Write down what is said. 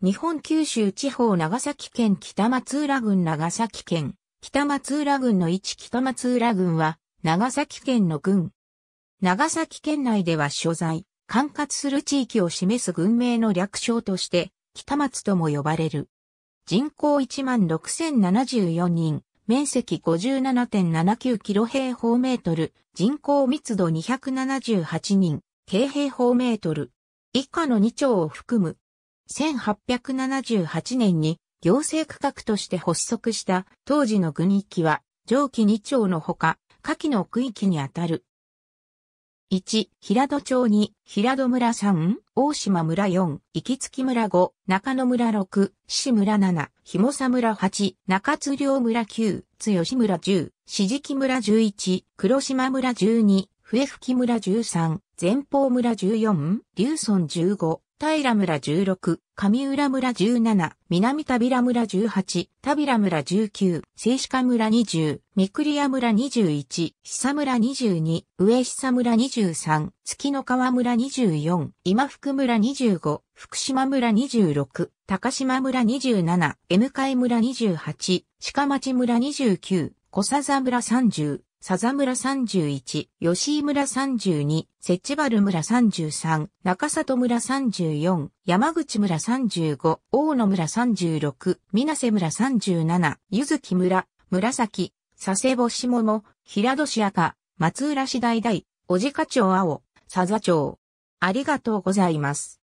日本九州地方長崎県北松浦郡長崎県北松浦郡の一北松浦郡は長崎県の郡。長崎県内では所在、管轄する地域を示す郡名の略称として北松とも呼ばれる。人口16,074人、面積57.79キ平方メートル、人口密度278人、京平方メートル。以下の2町を含む1878年に行政区画として発足した当時の軍域は上記2町のほか下記の区域にあたる。1、平戸町2、平戸村3、大島村4、行月村5、中野村6、志村7、ひもさ村8、中津良村9、津吉村10、しじき村11、黒島村12、笛吹村13、前方村14、竜村15、平村16、上浦村17、南田平村18、田平村19、静家村20、三栗屋村21、久村22、上久村23、月の川村24、今福村25、福島村26、高島村27、M 海村28、鹿町村29、小佐々村30、々村31、吉井村32、設置原村33、中里村34、山口村35、大野村36、水瀬村37、ゆずき村、紫、佐世保下も、平戸市赤、松浦市大大、小課長青、佐々町。ありがとうございます。